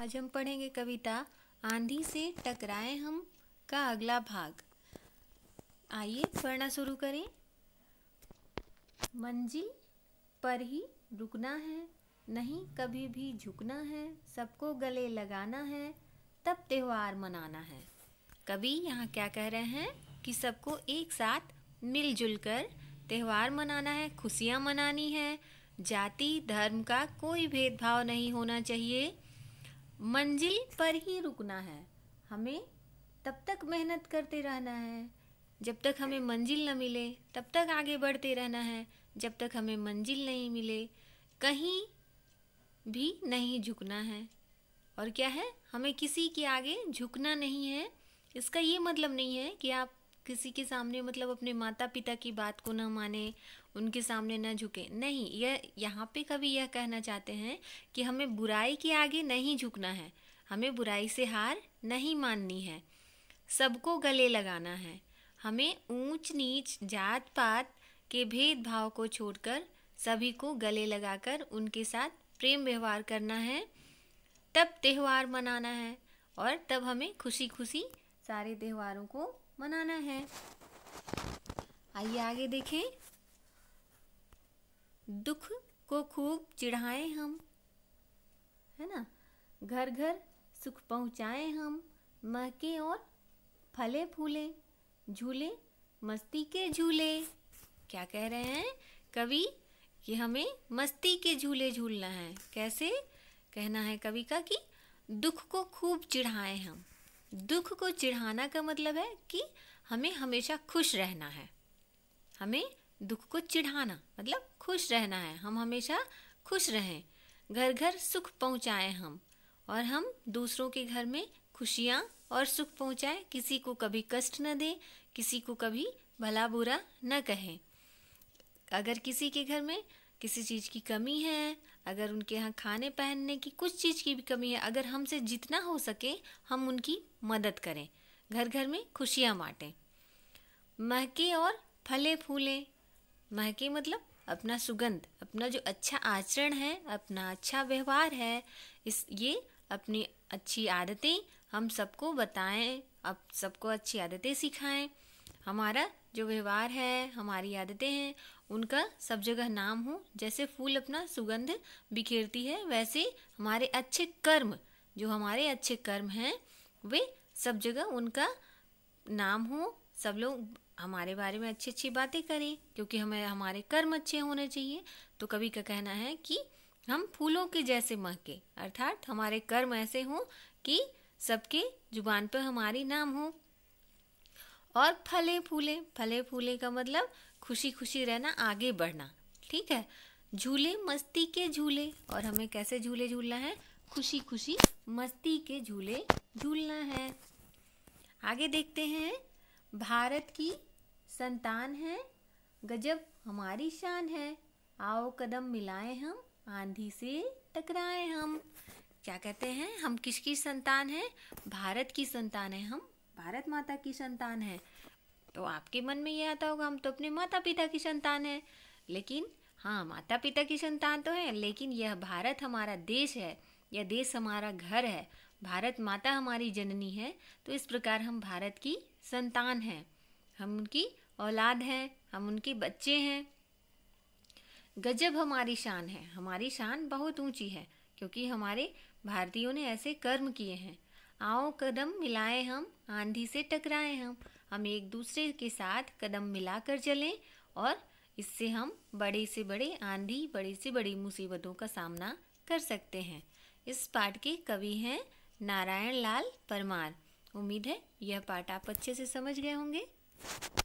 आज हम पढ़ेंगे कविता आंधी से टकराए हम का अगला भाग आइए पढ़ना शुरू करें मंजिल पर ही रुकना है नहीं कभी भी झुकना है सबको गले लगाना है तब त्यौहार मनाना है कवि यहाँ क्या कह रहे हैं कि सबको एक साथ मिलजुल कर त्यौहार मनाना है खुशियाँ मनानी है जाति धर्म का कोई भेदभाव नहीं होना चाहिए मंजिल पर ही रुकना है हमें तब तक मेहनत करते रहना है जब तक हमें मंजिल न मिले तब तक आगे बढ़ते रहना है जब तक हमें मंजिल नहीं मिले कहीं भी नहीं झुकना है और क्या है हमें किसी के आगे झुकना नहीं है इसका ये मतलब नहीं है कि आप किसी के सामने मतलब अपने माता पिता की बात को ना माने उनके सामने ना झुके नहीं यह यहाँ पे कभी यह कहना चाहते हैं कि हमें बुराई के आगे नहीं झुकना है हमें बुराई से हार नहीं माननी है सबको गले लगाना है हमें ऊंच नीच जात पात के भेदभाव को छोड़कर सभी को गले लगाकर उनके साथ प्रेम व्यवहार करना है तब त्यौहार मनाना है और तब हमें खुशी खुशी सारे त्यौहारों को बनाना है आइए आगे देखें दुख को खूब चिढ़ाएं हम है ना घर घर सुख पहुंचाएं हम महके और फले फूले झूले मस्ती के झूले क्या कह रहे हैं कवि कि हमें मस्ती के झूले झूलना है कैसे कहना है कवि का कि दुख को खूब चिढ़ाएं हम दुख को चिढ़ाना का मतलब है कि हमें हमेशा खुश रहना है हमें दुख को चिढ़ाना मतलब खुश रहना है हम हमेशा खुश रहें घर घर सुख पहुँचाएं हम और हम दूसरों के घर में खुशियाँ और सुख पहुँचाएं किसी को कभी कष्ट न दें किसी को कभी भला बुरा न कहें अगर किसी के घर में किसी चीज़ की कमी है अगर उनके यहाँ खाने पहनने की कुछ चीज़ की भी कमी है अगर हमसे जितना हो सके हम उनकी मदद करें घर घर में खुशियाँ बाँटें महके और फले फूले महके मतलब अपना सुगंध अपना जो अच्छा आचरण है अपना अच्छा व्यवहार है इस ये अपनी अच्छी आदतें हम सबको बताएं अब सबको अच्छी आदतें सिखाएं हमारा जो व्यवहार है हमारी आदतें हैं उनका सब जगह नाम हो जैसे फूल अपना सुगंध बिखेरती है वैसे हमारे अच्छे कर्म जो हमारे अच्छे कर्म हैं वे सब जगह उनका नाम हो सब लोग हमारे बारे में अच्छी अच्छी बातें करें क्योंकि हमें हमारे कर्म अच्छे होने चाहिए तो कभी का कहना है कि हम फूलों के जैसे महके अर्थात हमारे कर्म ऐसे हों कि सबके जुबान पर हमारी नाम हो और फले फूले फले फूले का मतलब खुशी खुशी रहना आगे बढ़ना ठीक है झूले मस्ती के झूले और हमें कैसे झूले झूलना है खुशी खुशी मस्ती के झूले झूलना है आगे देखते हैं भारत की संतान है गजब हमारी शान है आओ कदम मिलाए हम आंधी से टकराए हम क्या कहते हैं हम किसकी संतान है भारत की संतान है हम भारत माता की संतान है तो आपके मन में ये आता होगा हम तो अपने माता पिता की संतान है लेकिन हाँ माता पिता की संतान तो है लेकिन यह भारत हमारा देश है यह देश हमारा घर है भारत माता हमारी जननी है तो इस प्रकार हम भारत की संतान हैं हम उनकी औलाद हैं हम उनके बच्चे हैं गजब हमारी शान है हमारी शान बहुत ऊंची है क्योंकि हमारे भारतीयों ने ऐसे कर्म किए हैं आओ कदम मिलाए हम आंधी से टकराए हम हम एक दूसरे के साथ कदम मिलाकर चलें और इससे हम बड़े से बड़े आंधी बड़ी से बड़ी मुसीबतों का सामना कर सकते हैं इस पाठ के कवि हैं नारायण लाल परमार उम्मीद है यह पाठ आप अच्छे से समझ गए होंगे